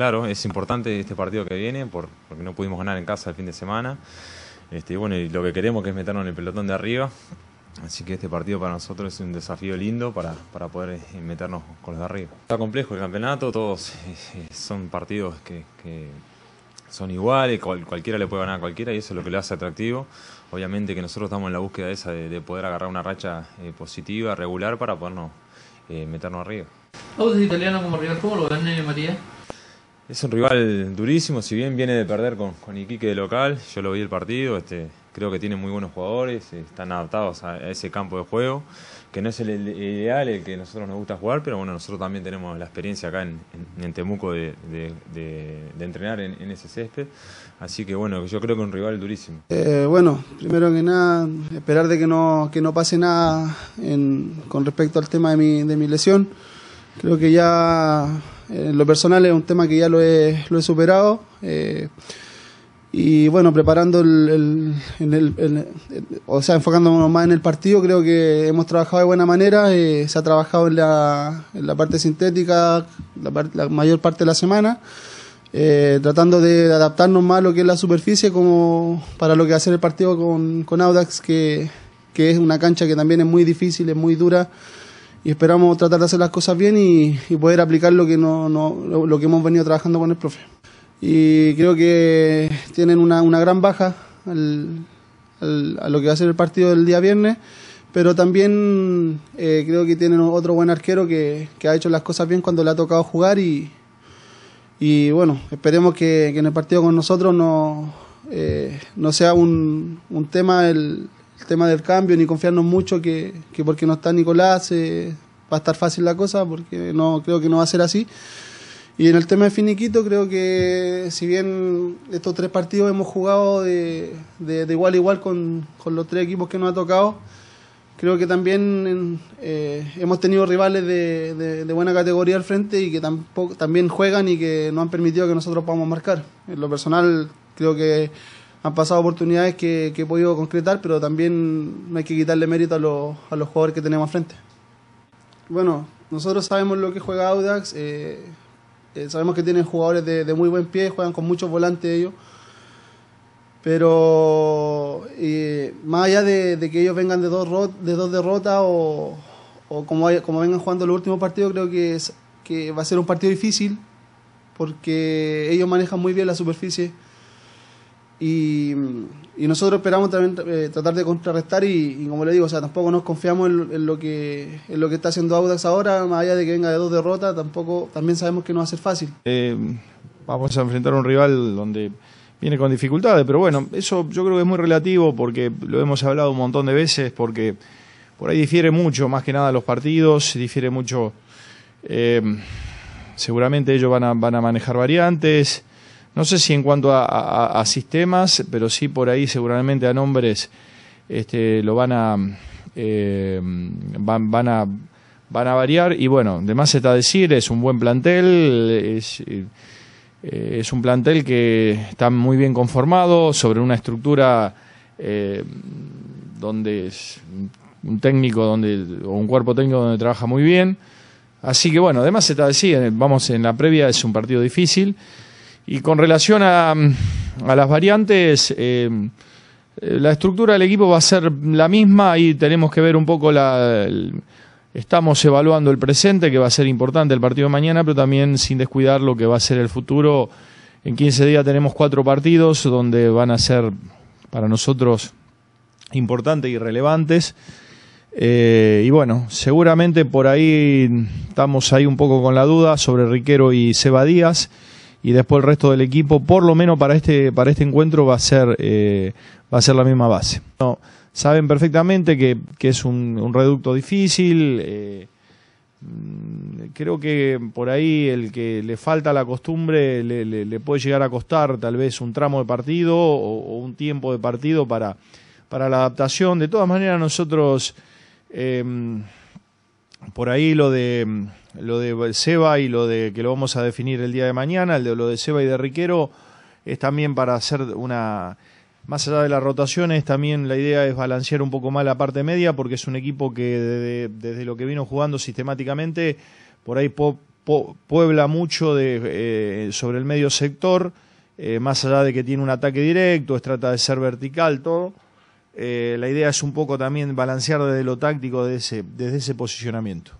claro, es importante este partido que viene porque no pudimos ganar en casa el fin de semana. Este, bueno, lo que queremos es meternos en el pelotón de arriba. Así que este partido para nosotros es un desafío lindo para, poder eh, meternos con los de arriba. Está complejo el campeonato, todos eh, eh, son partidos que, son iguales, cualquiera le puede ganar a cualquiera y eso es lo que le hace atractivo. Obviamente que nosotros estamos en la búsqueda esa de, poder agarrar una racha positiva, regular, para podernos meternos arriba. ¿A vos italiano como rival, cómo lo y María? Es un rival durísimo, si bien viene de perder con, Iquique de local, yo lo vi el partido, este, creo que tiene muy buenos jugadores, eh, están adaptados a, ese campo de juego, que no es el, ideal, el que nosotros nos gusta jugar, pero bueno, nosotros también tenemos la experiencia acá en, Temuco de, entrenar en, ese césped, así que bueno, yo creo que un rival durísimo. Eh, bueno, primero que nada, esperar de que no, pase nada con respecto al tema de mi lesión, creo que ya lo personal es un tema que ya lo he, superado. Eh, y bueno, preparando el, o sea, enfocándonos más en el partido, creo que hemos trabajado de buena manera, eh, se ha trabajado en la, parte sintética la, mayor parte de la semana, eh, tratando de adaptarnos más a lo que es la superficie como para lo que va a ser el partido con, Audax, que, que es una cancha que también es muy difícil, es muy dura y esperamos tratar de hacer las cosas bien y, poder aplicar lo que, no, no lo, que hemos venido trabajando con el profe. Y creo que tienen una, una gran baja a lo que va a ser el partido del día viernes, pero también eh, creo que tienen otro buen arquero que, ha hecho las cosas bien cuando le ha tocado jugar y, y bueno, esperemos que, en el partido con nosotros no, eh, no sea un, un tema el el tema del cambio, ni confiarnos mucho que, que porque no está Nicolás eh, va a estar fácil la cosa, porque no creo que no va a ser así. Y en el tema de finiquito, creo que si bien estos tres partidos hemos jugado de, de, igual a igual con, con, los tres equipos que nos ha tocado, creo que también eh, hemos tenido rivales de, de, de, buena categoría al frente y que tampoco, también juegan y que no han permitido que nosotros podamos marcar. En lo personal, creo que han pasado oportunidades que, he podido concretar, pero también no hay que quitarle mérito a los, a los jugadores que tenemos frente. Bueno, nosotros sabemos lo que juega Audax, eh, eh, sabemos que tienen jugadores de, de, muy buen pie, juegan con muchos volantes ellos, pero eh, más allá de, que ellos vengan de dos, de dos derrotas o, como, como vengan jugando el último partido, creo que, que va a ser un partido difícil porque ellos manejan muy bien la superficie y, nosotros esperamos también eh, tratar de contrarrestar y, como le digo, o sea, tampoco nos confiamos en, en, lo que, en lo que está haciendo Audax ahora, más allá de que venga de dos derrotas, tampoco también sabemos que no va a ser fácil. Eh, vamos a enfrentar a un rival donde viene con dificultades, pero bueno, eso yo creo que es muy relativo porque lo hemos hablado un montón de veces, porque por ahí difiere mucho, más que nada los partidos, difiere mucho... Eh, seguramente ellos van a, van a manejar variantes no sé si en cuanto a, sistemas, pero sí por ahí seguramente a nombres este, lo van a, eh, van, a variar y bueno, además más está decir, es un buen plantel, eh, es, un plantel que está muy bien conformado sobre una estructura eh, donde es un técnico donde o un cuerpo técnico donde trabaja muy bien. Así que bueno, además está decir, vamos en la previa es un partido difícil. Y con relación a, las variantes, eh, eh, la estructura del equipo va a ser la misma y tenemos que ver un poco la... estamos evaluando el presente, que va a ser importante el partido de mañana, pero también sin descuidar lo que va a ser el futuro. En 15 días tenemos cuatro partidos donde van a ser para nosotros importantes y relevantes. Eh, y bueno, seguramente por ahí estamos ahí un poco con la duda sobre Riquero y Seba Díaz y después el resto del equipo, por lo menos para este, para este encuentro va a ser, eh, la misma base. saben perfectamente que, es un, reducto difícil. Eh, mm, creo que por ahí el que le falta la costumbre le, puede llegar a costar tal vez un tramo de partido o, un tiempo de partido para, la adaptación. De todas maneras, nosotros... Eh, por ahí lo de lo de Seba y lo de que lo vamos a definir el día de mañana, el de lo de Seba y de Riquero es también para hacer una más allá de las rotaciones, también la idea es balancear un poco más la parte media porque es un equipo que desde, lo que vino jugando sistemáticamente por ahí puebla mucho de, eh, sobre el medio sector, eh, más allá de que tiene un ataque directo, es, trata de ser vertical todo. Eh, la idea es un poco también balancear desde lo táctico, desde ese posicionamiento.